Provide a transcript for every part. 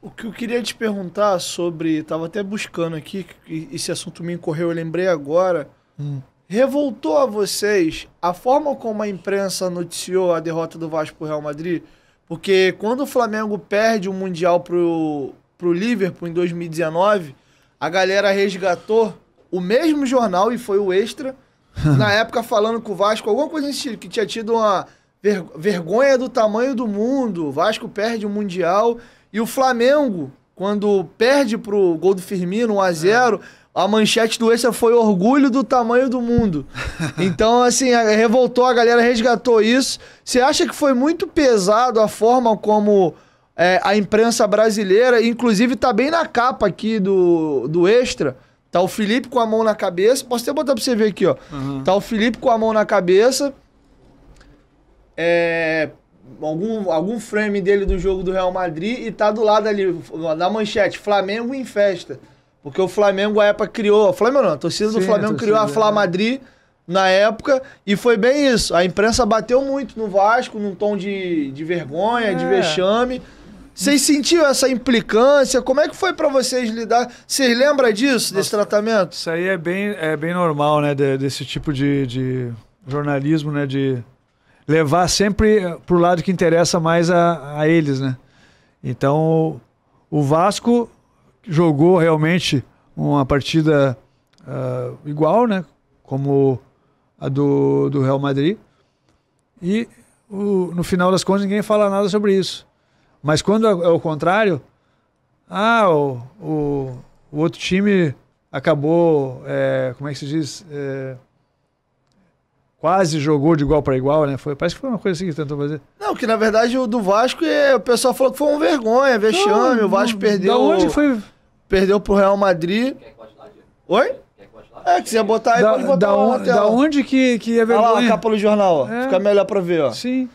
O que eu queria te perguntar sobre. Estava até buscando aqui, esse assunto me incorreu, eu lembrei agora. Hum. Revoltou a vocês a forma como a imprensa noticiou a derrota do Vasco para o Real Madrid? Porque quando o Flamengo perde o Mundial pro, pro Liverpool em 2019, a galera resgatou o mesmo jornal, e foi o Extra, na época falando com o Vasco, alguma coisa nesse que tinha tido uma vergonha do tamanho do mundo, o Vasco perde o Mundial. E o Flamengo, quando perde pro gol do Firmino 1 a 0 a manchete do Extra foi orgulho do tamanho do mundo. Então, assim, é, revoltou, a galera resgatou isso. Você acha que foi muito pesado a forma como é, a imprensa brasileira, inclusive tá bem na capa aqui do, do Extra, tá o Felipe com a mão na cabeça. Posso até botar pra você ver aqui, ó. Uhum. Tá o Felipe com a mão na cabeça. É, algum, algum frame dele do jogo do Real Madrid e tá do lado ali, na manchete, Flamengo em festa. Porque o Flamengo, a época, criou. Flamengo não, a torcida Sim, do Flamengo torcida, criou a Flamengo. Madrid na época. E foi bem isso. A imprensa bateu muito no Vasco, num tom de, de vergonha, é. de vexame. Vocês sentiam essa implicância? Como é que foi para vocês lidar? Vocês lembram disso, Nossa, desse tratamento? Isso aí é bem, é bem normal, né? De, desse tipo de, de jornalismo, né? De levar sempre eh, para o lado que interessa mais a, a eles, né? Então, o Vasco jogou realmente uma partida uh, igual, né? Como a do, do Real Madrid. E o, no final das contas ninguém fala nada sobre isso. Mas quando é, é o contrário, ah, o, o, o outro time acabou, é, como é que se diz? É, quase jogou de igual para igual, né? Foi, parece que foi uma coisa assim que tentou fazer. Não, que na verdade o do Vasco, é, o pessoal falou que foi uma vergonha, vexame, não, o Vasco não, perdeu. Da onde foi? Perdeu pro Real Madrid. Oi? É, que você ia botar aí, da, pode botar da, da onde que, que é vergonha? Olha lá a capa do jornal, ó. É. Fica melhor pra ver, ó. Sim.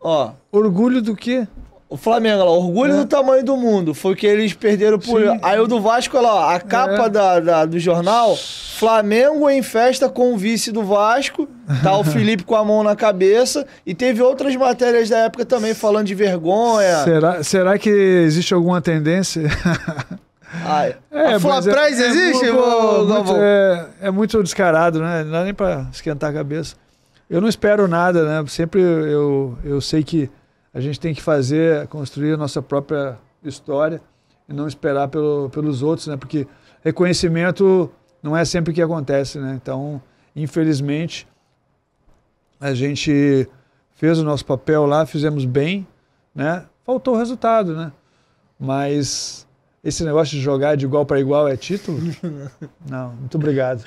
Ó. Orgulho do quê? O Flamengo, lá, orgulho é. do tamanho do mundo. Foi o que eles perderam por. Sim. Aí o do Vasco, olha lá, a capa é. da, da, do jornal: Flamengo em festa com o vice do Vasco. Tá o Felipe com a mão na cabeça. E teve outras matérias da época também falando de vergonha. Será, será que existe alguma tendência? Ai. Ah, é. é, a Flapraz é-, é, existe, é muito, muito, é, é muito descarado, né? Não dá nem pra esquentar a cabeça. Eu não espero nada, né? Sempre eu, eu sei que a gente tem que fazer, construir a nossa própria história e não esperar pelo, pelos outros, né? Porque reconhecimento não é sempre que acontece, né? Então, infelizmente, a gente fez o nosso papel lá, fizemos bem, né? Faltou o resultado, né? Mas esse negócio de jogar de igual para igual é título? Não, muito obrigado.